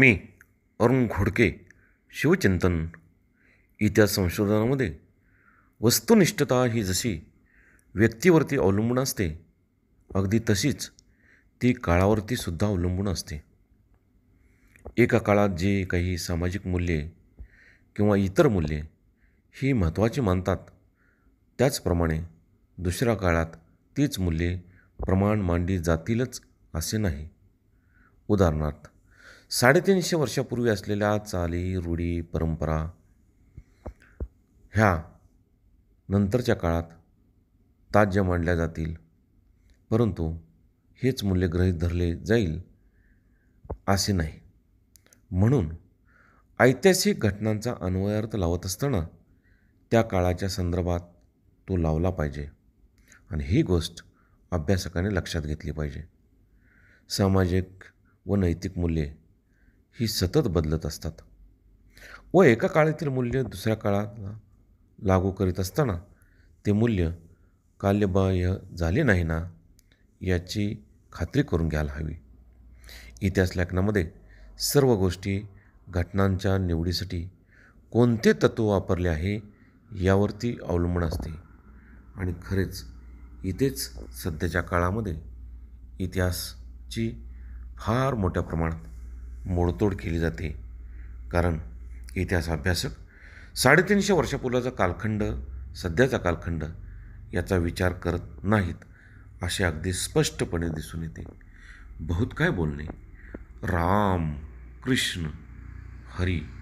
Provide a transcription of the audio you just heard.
मी अरुण घोडके शिवचिंतन इतिहास संशोधनामध्ये वस्तुनिष्ठता ही जशी व्यक्तीवरती अवलंबून असते अगदी तशीच ती काळावरती सुद्धा अवलंबून असते एका काळात जे काही सामाजिक मूल्ये किंवा इतर मूल्ये ही महत्त्वाची मानतात त्याचप्रमाणे दुसऱ्या काळात तीच मूल्ये प्रमाण मांडली जातीलच असे नाही उदाहरणार्थ साडेतीनशे वर्षापूर्वी असलेल्या चाली रूढी परंपरा ह्या नंतरच्या काळात ताज्य मांडल्या जातील परंतु हेच मूल्य ग्रहीत धरले जाईल असे नाही म्हणून ऐतिहासिक घटनांचा अन्वयार्थ लावत असताना त्या काळाच्या संदर्भात तो लावला पाहिजे आणि ही गोष्ट अभ्यासकाने लक्षात घेतली पाहिजे सामाजिक व नैतिक मूल्ये ही सतत बदलत असतात व एका काळातील मूल्य दुसऱ्या काळात लागू करीत असताना ते मूल्य काल्यबाह्य झाले नाही ना याची खात्री करून घ्यायला हवी इतिहास लेखनामध्ये सर्व गोष्टी घटनांच्या निवडीसाठी कोणते तत्त्व वापरले आहे यावरती अवलंबून असते आणि खरेच इथेच सध्याच्या काळामध्ये इतिहासची फार मोठ्या प्रमाणात मोडतोड केली जाते कारण इतिहास अभ्यासक साडेतीनशे वर्षापूर्वीचा कालखंड सध्याचा कालखंड याचा विचार करत नाहीत असे अगदी स्पष्टपणे दिसून येते बहुत काय बोलणे राम कृष्ण हरी